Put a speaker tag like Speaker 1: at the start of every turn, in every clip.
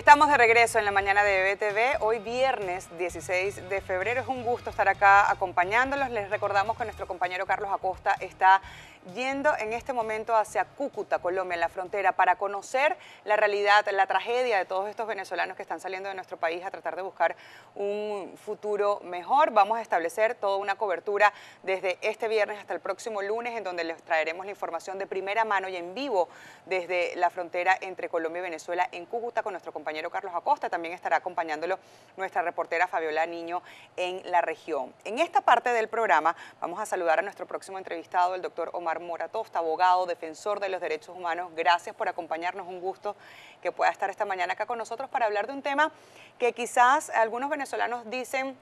Speaker 1: Estamos de regreso en la mañana de BTV, hoy viernes 16 de febrero. Es un gusto estar acá acompañándolos. Les recordamos que nuestro compañero Carlos Acosta está yendo en este momento hacia Cúcuta, Colombia, en la frontera, para conocer la realidad, la tragedia de todos estos venezolanos que están saliendo de nuestro país a tratar de buscar un futuro mejor. Vamos a establecer toda una cobertura desde este viernes hasta el próximo lunes, en donde les traeremos la información de primera mano y en vivo desde la frontera entre Colombia y Venezuela en Cúcuta con nuestro compañero Carlos Acosta. También estará acompañándolo nuestra reportera Fabiola Niño en la región. En esta parte del programa vamos a saludar a nuestro próximo entrevistado, el doctor Omar. Omar abogado, defensor de los derechos humanos. Gracias por acompañarnos, un gusto que pueda estar esta mañana acá con nosotros para hablar de un tema que quizás algunos venezolanos dicen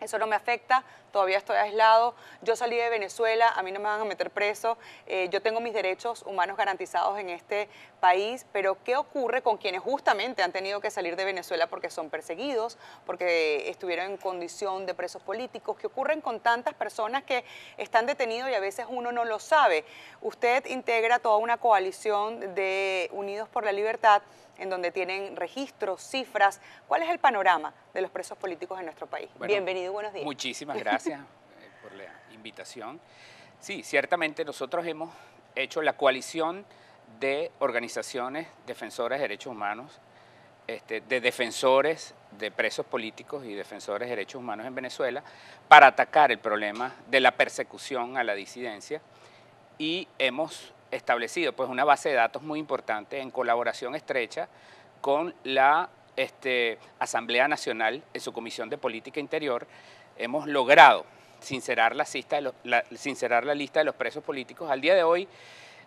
Speaker 1: eso no me afecta, todavía estoy aislado. Yo salí de Venezuela, a mí no me van a meter preso. Eh, yo tengo mis derechos humanos garantizados en este país, pero ¿qué ocurre con quienes justamente han tenido que salir de Venezuela porque son perseguidos, porque estuvieron en condición de presos políticos? ¿Qué ocurren con tantas personas que están detenidos y a veces uno no lo sabe? Usted integra toda una coalición de Unidos por la Libertad en donde tienen registros, cifras. ¿Cuál es el panorama de los presos políticos en nuestro país? Bienvenido buenos días. Muchísimas gracias
Speaker 2: eh, por la invitación. Sí, ciertamente nosotros hemos hecho la coalición de organizaciones defensoras de derechos humanos, este, de defensores de presos políticos y defensores de derechos humanos en Venezuela, para atacar el problema de la persecución a la disidencia y hemos establecido pues una base de datos muy importante en colaboración estrecha con la este, Asamblea Nacional en su Comisión de Política Interior. Hemos logrado sincerar la, sincerar la lista de los presos políticos. Al día de hoy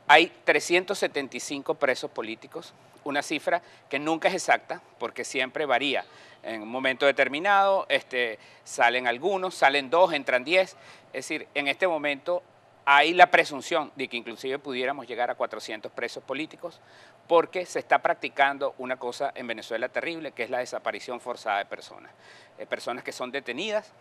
Speaker 2: hay 375 presos políticos, una cifra que nunca es exacta porque siempre varía. En un momento determinado este, salen algunos, salen dos, entran diez. Es decir, en este momento hay la presunción de que inclusive pudiéramos llegar a 400 presos políticos porque se está practicando una cosa en Venezuela terrible, que es la desaparición forzada de personas. Eh, personas que son detenidas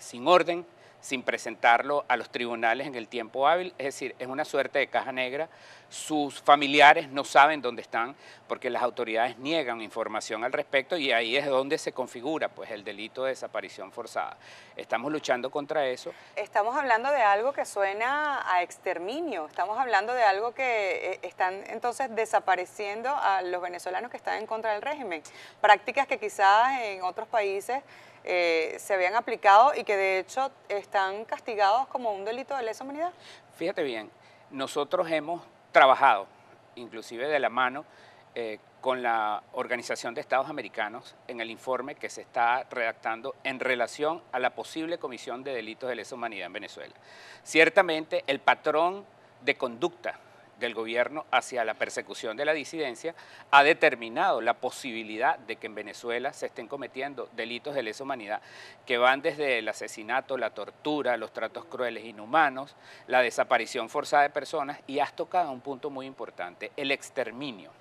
Speaker 2: sin orden, sin presentarlo a los tribunales en el tiempo hábil, es decir, es una suerte de caja negra. Sus familiares no saben dónde están porque las autoridades niegan información al respecto y ahí es donde se configura pues el delito de desaparición forzada. Estamos luchando contra eso.
Speaker 1: Estamos hablando de algo que suena a exterminio, estamos hablando de algo que eh, están entonces desapareciendo a los venezolanos que están en contra del régimen. Prácticas que quizás en otros países eh, se habían aplicado y que de hecho están castigados como un delito de lesa humanidad?
Speaker 2: Fíjate bien, nosotros hemos trabajado, inclusive de la mano, eh, con la Organización de Estados Americanos en el informe que se está redactando en relación a la posible comisión de delitos de lesa humanidad en Venezuela. Ciertamente el patrón de conducta del gobierno hacia la persecución de la disidencia ha determinado la posibilidad de que en Venezuela se estén cometiendo delitos de lesa humanidad que van desde el asesinato, la tortura, los tratos crueles inhumanos, la desaparición forzada de personas y has tocado un punto muy importante, el exterminio.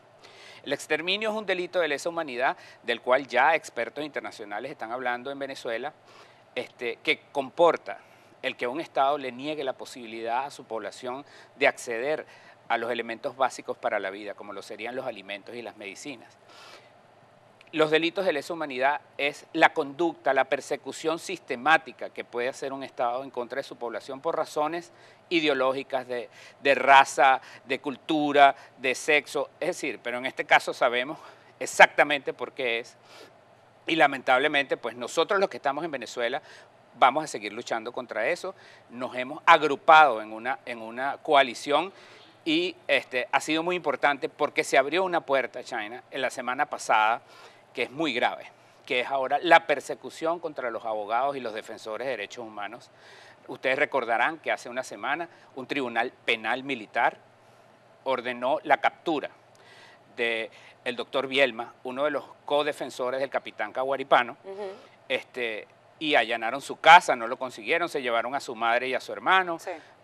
Speaker 2: El exterminio es un delito de lesa humanidad del cual ya expertos internacionales están hablando en Venezuela, este, que comporta el que un Estado le niegue la posibilidad a su población de acceder a los elementos básicos para la vida, como lo serían los alimentos y las medicinas. Los delitos de lesa humanidad es la conducta, la persecución sistemática que puede hacer un Estado en contra de su población por razones ideológicas de, raza, de cultura, de sexo. Es decir, pero en este caso sabemos exactamente por qué es. Y lamentablemente, pues nosotros los que estamos en Venezuela vamos a seguir luchando contra eso. Nos hemos agrupado en una, en una coalición y este, ha sido muy importante porque se abrió una puerta, China, en la semana pasada que es muy grave, que es ahora la persecución contra los abogados y los defensores de derechos humanos. Ustedes recordarán que hace una semana un tribunal penal militar ordenó la captura del doctor Bielma, uno de los codefensores del capitán Caguaripano, este, y allanaron su casa, no lo consiguieron, se llevaron a su madre y a su hermano.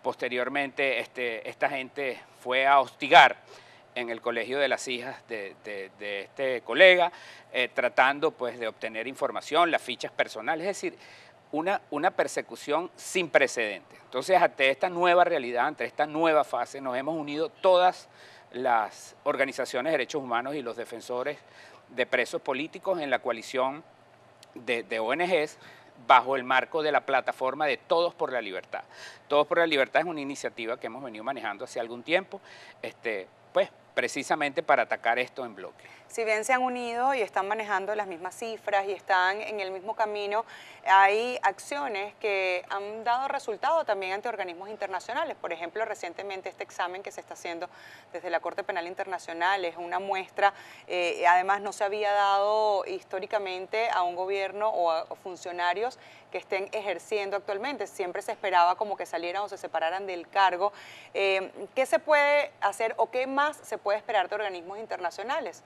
Speaker 2: Posteriormente, este, esta gente fue a hostigar en el colegio de las hijas de, este colega, eh, tratando pues de obtener información, las fichas personales, es decir, una, una persecución sin precedente Entonces, ante esta nueva realidad, ante esta nueva fase, nos hemos unido todas las organizaciones de derechos humanos y los defensores de presos políticos en la coalición de, de ONGs bajo el marco de la plataforma de Todos por la Libertad. Todos por la Libertad es una iniciativa que hemos venido manejando hace algún tiempo, este, pues precisamente para atacar esto en bloque
Speaker 1: si bien se han unido y están manejando las mismas cifras y están en el mismo camino, hay acciones que han dado resultado también ante organismos internacionales. Por ejemplo, recientemente este examen que se está haciendo desde la Corte Penal Internacional es una muestra, eh, además no se había dado históricamente a un gobierno o a funcionarios que estén ejerciendo actualmente. Siempre se esperaba como que salieran o se separaran del cargo. Eh, ¿Qué se puede hacer o qué más se puede esperar de organismos internacionales?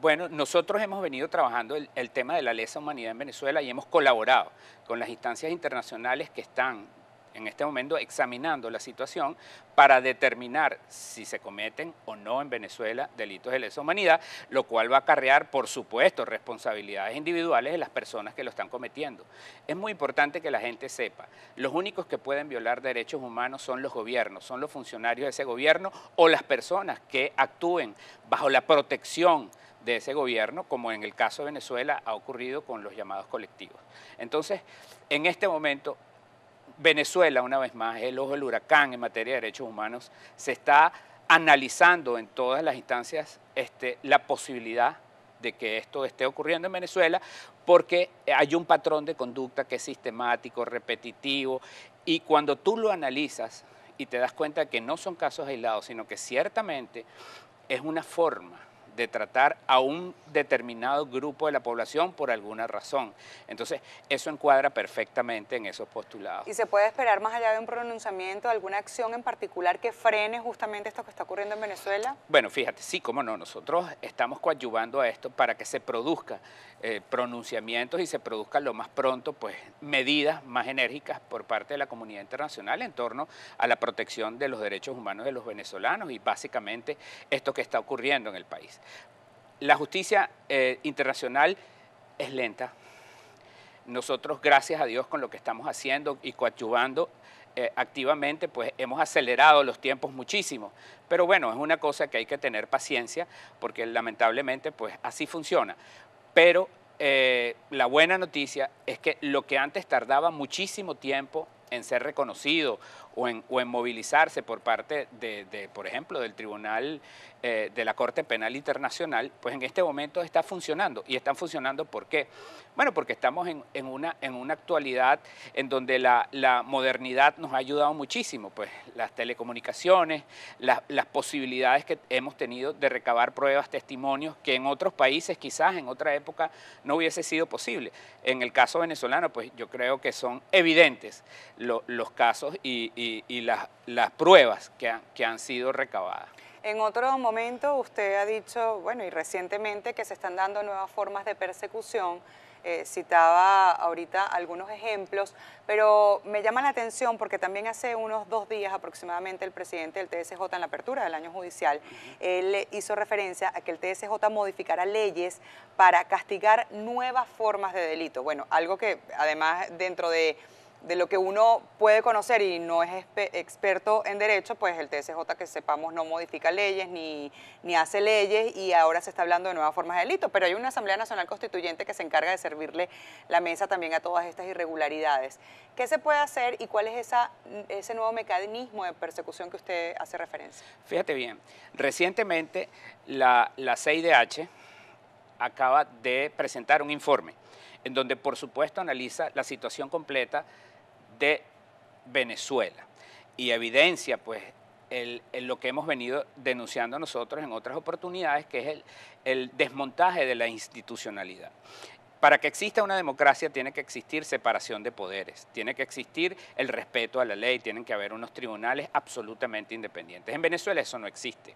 Speaker 2: Bueno, nosotros hemos venido trabajando el, tema de la lesa humanidad en Venezuela y hemos colaborado con las instancias internacionales que están en este momento examinando la situación para determinar si se cometen o no en Venezuela delitos de lesa humanidad, lo cual va a acarrear, por supuesto, responsabilidades individuales de las personas que lo están cometiendo. Es muy importante que la gente sepa, los únicos que pueden violar derechos humanos son los gobiernos, son los funcionarios de ese gobierno o las personas que actúen bajo la protección de ese gobierno, como en el caso de Venezuela ha ocurrido con los llamados colectivos. Entonces, en este momento, Venezuela, una vez más, es el ojo del huracán en materia de derechos humanos, se está analizando en todas las instancias este, la posibilidad de que esto esté ocurriendo en Venezuela, porque hay un patrón de conducta que es sistemático, repetitivo, y cuando tú lo analizas y te das cuenta que no son casos aislados, sino que ciertamente es una forma de tratar a un determinado grupo de la población por alguna razón. Entonces, eso encuadra perfectamente en esos postulados. ¿Y se
Speaker 1: puede esperar más allá de un pronunciamiento, alguna acción en particular que frene justamente esto que está ocurriendo en Venezuela?
Speaker 2: Bueno, fíjate, sí, cómo no, nosotros estamos coadyuvando a esto para que se produzcan eh, pronunciamientos y se produzcan lo más pronto, pues, medidas más enérgicas por parte de la comunidad internacional en torno a la protección de los derechos humanos de los venezolanos y básicamente esto que está ocurriendo en el país. La justicia eh, internacional es lenta. Nosotros, gracias a Dios, con lo que estamos haciendo y coadyuvando eh, activamente, pues hemos acelerado los tiempos muchísimo. Pero bueno, es una cosa que hay que tener paciencia, porque lamentablemente, pues así funciona. Pero eh, la buena noticia es que lo que antes tardaba muchísimo tiempo en ser reconocido o en, o en movilizarse por parte de, por ejemplo, del Tribunal eh, de la Corte Penal Internacional, pues en este momento está funcionando. ¿Y están funcionando por qué? Bueno, porque estamos en, una, en una actualidad en donde la, modernidad nos ha ayudado muchísimo, pues las telecomunicaciones, las posibilidades que hemos tenido de recabar pruebas, testimonios, que en otros países quizás en otra época no hubiese sido posible. En el caso venezolano, pues yo creo que son evidentes los casos y, las, pruebas que, han sido recabadas.
Speaker 1: En otro momento usted ha dicho, bueno, y recientemente que se están dando nuevas formas de persecución. Eh, citaba ahorita algunos ejemplos, pero me llama la atención porque también hace unos dos días aproximadamente el presidente del TSJ en la apertura del año judicial, él hizo referencia a que el TSJ modificará leyes para castigar nuevas formas de delito. Bueno, algo que además dentro de de lo que uno puede conocer y no es experto en derecho, pues el TSJ que sepamos no modifica leyes ni, ni hace leyes y ahora se está hablando de nuevas formas de delito, pero hay una Asamblea Nacional Constituyente que se encarga de servirle la mesa también a todas estas irregularidades. ¿Qué se puede hacer y cuál es ese nuevo mecanismo de persecución que usted hace referencia?
Speaker 2: Fíjate bien, recientemente la, la CIDH acaba de presentar un informe en donde por supuesto analiza la situación completa de Venezuela y evidencia pues lo que hemos venido denunciando nosotros en otras oportunidades, que es el, el desmontaje de la institucionalidad. Para que exista una democracia tiene que existir separación de poderes, tiene que existir el respeto a la ley, tienen que haber unos tribunales absolutamente independientes. En Venezuela eso no existe.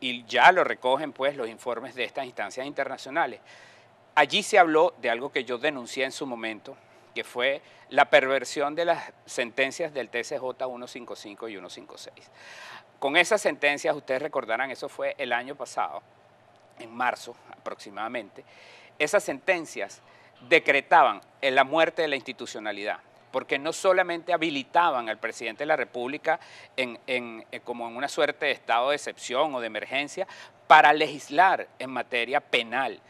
Speaker 2: Y ya lo recogen pues los informes de estas instancias internacionales. Allí se habló de algo que yo denuncié en su momento, que fue la perversión de las sentencias del TCJ 155 y 156. Con esas sentencias, ustedes recordarán, eso fue el año pasado, en marzo aproximadamente, esas sentencias decretaban la muerte de la institucionalidad porque no solamente habilitaban al presidente de la República eh, como en una suerte de estado de excepción o de emergencia para legislar en materia penal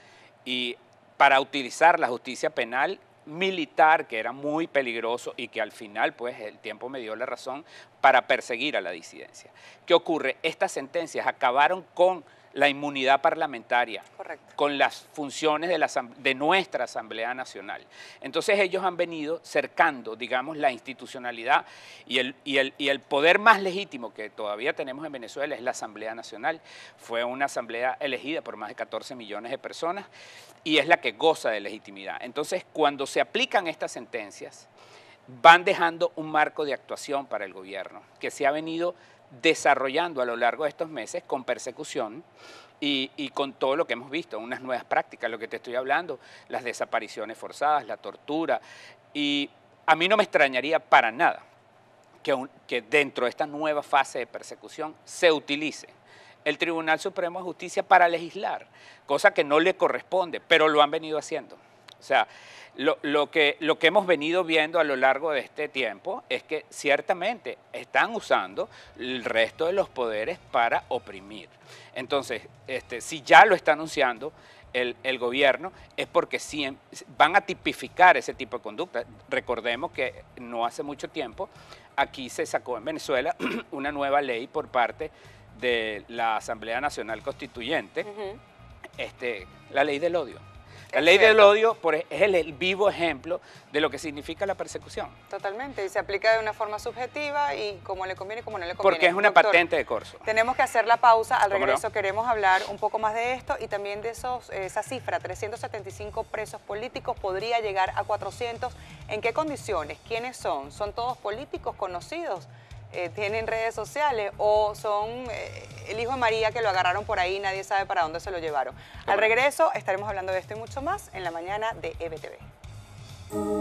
Speaker 2: y para utilizar la justicia penal militar que era muy peligroso y que al final pues el tiempo me dio la razón para perseguir a la disidencia. ¿Qué ocurre? Estas sentencias acabaron con la inmunidad parlamentaria con las funciones de, la, de nuestra Asamblea Nacional. Entonces ellos han venido cercando, digamos, la institucionalidad y el, y el, y el poder más legítimo que todavía tenemos en Venezuela es la Asamblea Nacional. Fue una asamblea elegida por más de 14 millones de personas y es la que goza de legitimidad. Entonces, cuando se aplican estas sentencias, van dejando un marco de actuación para el gobierno que se ha venido desarrollando a lo largo de estos meses con persecución y, con todo lo que hemos visto, unas nuevas prácticas, lo que te estoy hablando, las desapariciones forzadas, la tortura. Y a mí no me extrañaría para nada que, que dentro de esta nueva fase de persecución se utilice el Tribunal Supremo de Justicia para legislar, cosa que no le corresponde, pero lo han venido haciendo. O sea, lo, que, lo que hemos venido viendo a lo largo de este tiempo es que ciertamente están usando el resto de los poderes para oprimir. Entonces, este, si ya lo está anunciando, el, gobierno es porque si em, van a tipificar ese tipo de conducta. Recordemos que no hace mucho tiempo aquí se sacó en Venezuela una nueva ley por parte de la Asamblea Nacional Constituyente, este, la ley del odio. La ley del odio e, es el, vivo ejemplo de lo que significa la persecución.
Speaker 1: Totalmente, y se aplica de una forma subjetiva y como le conviene y como no le conviene. Porque es una patente de corso. Tenemos que hacer la pausa, al regreso queremos hablar un poco más de esto y también de esos, esa cifra, 375 presos políticos, podría llegar a 400. ¿En qué condiciones? ¿Quiénes son? ¿Son todos políticos conocidos? Eh, tienen redes sociales o son eh, el hijo de María que lo agarraron por ahí, y nadie sabe para dónde se lo llevaron. Al regreso estaremos hablando de esto y mucho más en la mañana de EBTV.